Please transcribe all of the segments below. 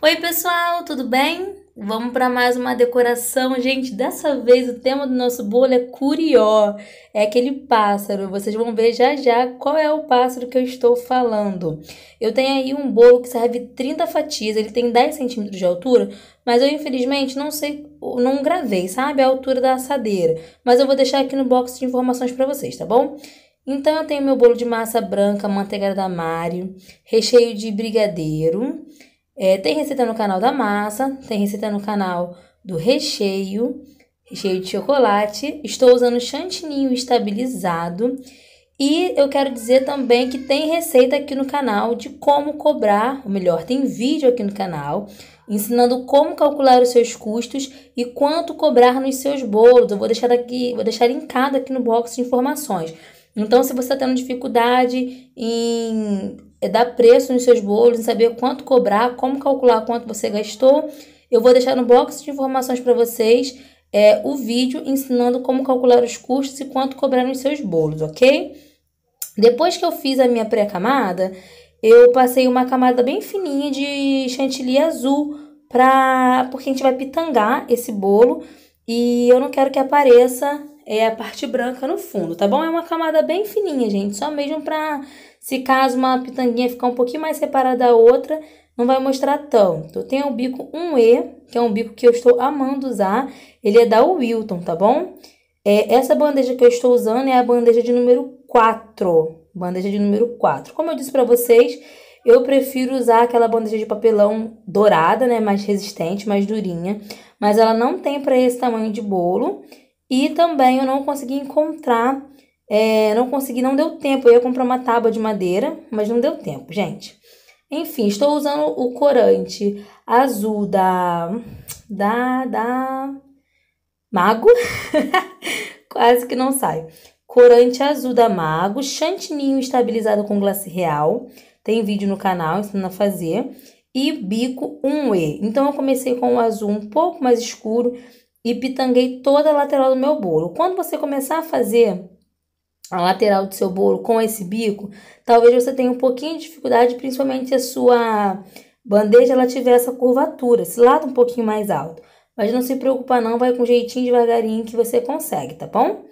Oi, pessoal, tudo bem? Vamos para mais uma decoração, gente. Dessa vez o tema do nosso bolo é curió. É aquele pássaro. Vocês vão ver já já qual é o pássaro que eu estou falando. Eu tenho aí um bolo que serve 30 fatias. Ele tem 10 centímetros de altura, mas eu infelizmente não sei, não gravei, sabe? A altura da assadeira. Mas eu vou deixar aqui no box de informações para vocês, tá bom? Então eu tenho meu bolo de massa branca, manteiga da Mário, recheio de brigadeiro é, tem receita no canal da massa, tem receita no canal do recheio, recheio de chocolate. Estou usando chantininho estabilizado. E eu quero dizer também que tem receita aqui no canal de como cobrar, ou melhor, tem vídeo aqui no canal ensinando como calcular os seus custos e quanto cobrar nos seus bolos. Eu vou deixar aqui, vou deixar linkado aqui no box de informações. Então, se você está tendo dificuldade em é dar preço nos seus bolos, saber quanto cobrar, como calcular quanto você gastou. Eu vou deixar no box de informações para vocês é, o vídeo ensinando como calcular os custos e quanto cobrar nos seus bolos, ok? Depois que eu fiz a minha pré-camada, eu passei uma camada bem fininha de chantilly azul, pra... porque a gente vai pitangar esse bolo e eu não quero que apareça é, a parte branca no fundo, tá bom? É uma camada bem fininha, gente, só mesmo para se caso uma pitanguinha ficar um pouquinho mais separada da outra, não vai mostrar tanto. Tem o bico 1E, que é um bico que eu estou amando usar. Ele é da Wilton, tá bom? É, essa bandeja que eu estou usando é a bandeja de número 4. Bandeja de número 4. Como eu disse para vocês, eu prefiro usar aquela bandeja de papelão dourada, né? Mais resistente, mais durinha. Mas ela não tem para esse tamanho de bolo. E também eu não consegui encontrar é, não consegui, não deu tempo. Eu ia comprar uma tábua de madeira, mas não deu tempo, gente. Enfim, estou usando o corante azul da. da. da. Mago. Quase que não sai. Corante azul da Mago, chantininho estabilizado com glace real. Tem vídeo no canal ensinando a fazer. E bico 1E. Então, eu comecei com o azul um pouco mais escuro e pitanguei toda a lateral do meu bolo. Quando você começar a fazer a lateral do seu bolo com esse bico, talvez você tenha um pouquinho de dificuldade, principalmente a sua bandeja ela tiver essa curvatura, esse lado um pouquinho mais alto. Mas não se preocupa não, vai com jeitinho devagarinho que você consegue, tá bom?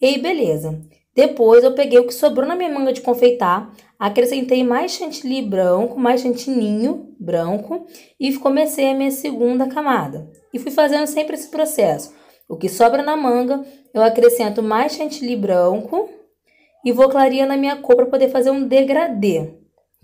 E aí, beleza. Depois eu peguei o que sobrou na minha manga de confeitar, acrescentei mais chantilly branco, mais chantininho branco e comecei a minha segunda camada. E fui fazendo sempre esse processo o que sobra na manga, eu acrescento mais chantilly branco e vou clareando a minha cor para poder fazer um degradê,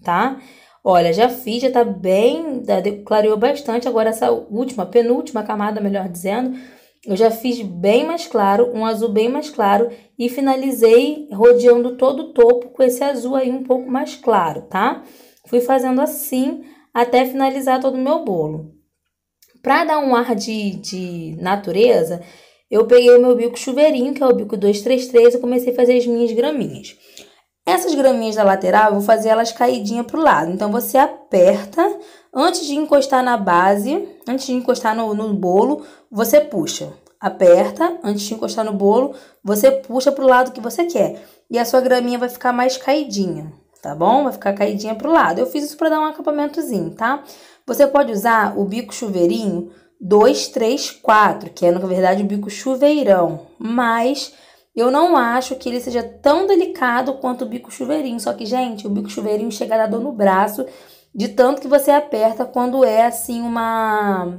tá? Olha, já fiz, já tá bem, clareou bastante. Agora essa última, penúltima camada, melhor dizendo, eu já fiz bem mais claro, um azul bem mais claro e finalizei rodeando todo o topo com esse azul aí um pouco mais claro, tá? Fui fazendo assim até finalizar todo o meu bolo. Para dar um ar de, de natureza, eu peguei o meu bico chuveirinho, que é o bico 233, e comecei a fazer as minhas graminhas. Essas graminhas da lateral, eu vou fazer elas caidinha pro lado. Então, você aperta antes de encostar na base, antes de encostar no, no bolo, você puxa. Aperta antes de encostar no bolo, você puxa pro lado que você quer. E a sua graminha vai ficar mais caidinha tá bom? Vai ficar caidinha pro lado. Eu fiz isso para dar um acabamentozinho, tá? Você pode usar o bico chuveirinho 2, 3, 4, que é, na verdade, o bico chuveirão. Mas eu não acho que ele seja tão delicado quanto o bico chuveirinho. Só que, gente, o bico chuveirinho chega a dar dor no braço de tanto que você aperta quando é, assim, uma...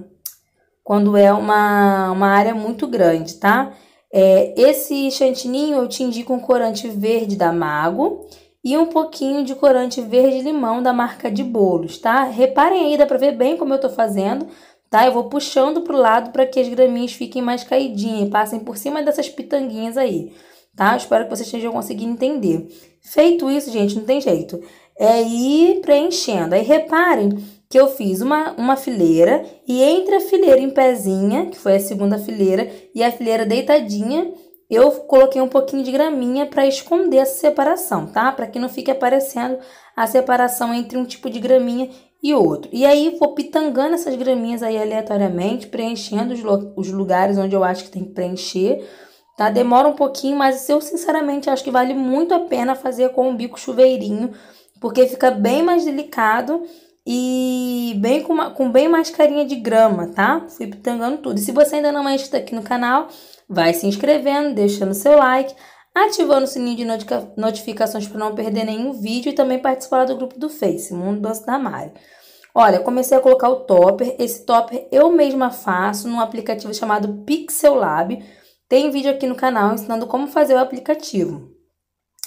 Quando é uma, uma área muito grande, tá? É, esse chantininho eu tingi com corante verde da Mago e um pouquinho de corante verde limão da marca de bolos, tá? Reparem aí, dá pra ver bem como eu tô fazendo, tá? Eu vou puxando pro lado para que as graminhas fiquem mais caidinhas, passem por cima dessas pitanguinhas aí, tá? Espero que vocês estejam conseguindo entender. Feito isso, gente, não tem jeito. É ir preenchendo. Aí reparem que eu fiz uma, uma fileira e entre a fileira em pezinha, que foi a segunda fileira, e a fileira deitadinha, eu coloquei um pouquinho de graminha para esconder essa separação, tá? Para que não fique aparecendo a separação entre um tipo de graminha e outro. E aí vou pitangando essas graminhas aí aleatoriamente, preenchendo os, os lugares onde eu acho que tem que preencher, tá? Demora um pouquinho, mas eu sinceramente acho que vale muito a pena fazer com o bico chuveirinho, porque fica bem mais delicado e bem com, uma, com bem mais carinha de grama, tá? Fui pitangando tudo. E se você ainda não é inscrito aqui no canal, vai se inscrevendo, deixando seu like, ativando o sininho de notificações para não perder nenhum vídeo e também participar do grupo do Face, Mundo Doce da Mari. Olha, comecei a colocar o topper. Esse topper eu mesma faço num aplicativo chamado Pixel Lab. Tem vídeo aqui no canal ensinando como fazer o aplicativo.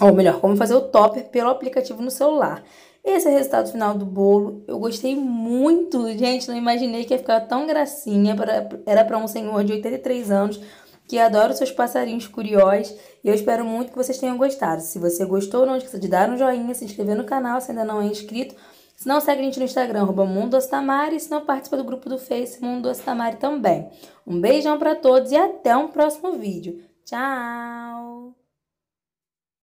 Ou melhor, como fazer o topper pelo aplicativo no celular. Esse é o resultado final do bolo. Eu gostei muito, gente. Não imaginei que ia ficar tão gracinha. Pra, era para um senhor de 83 anos que adora os seus passarinhos curiosos. E eu espero muito que vocês tenham gostado. Se você gostou, não esqueça de dar um joinha, se inscrever no canal se ainda não é inscrito. Se não, segue a gente no Instagram, arroba Mundo Astamari. E se não, participa do grupo do Face Mundo Astamari também. Um beijão para todos e até um próximo vídeo. Tchau!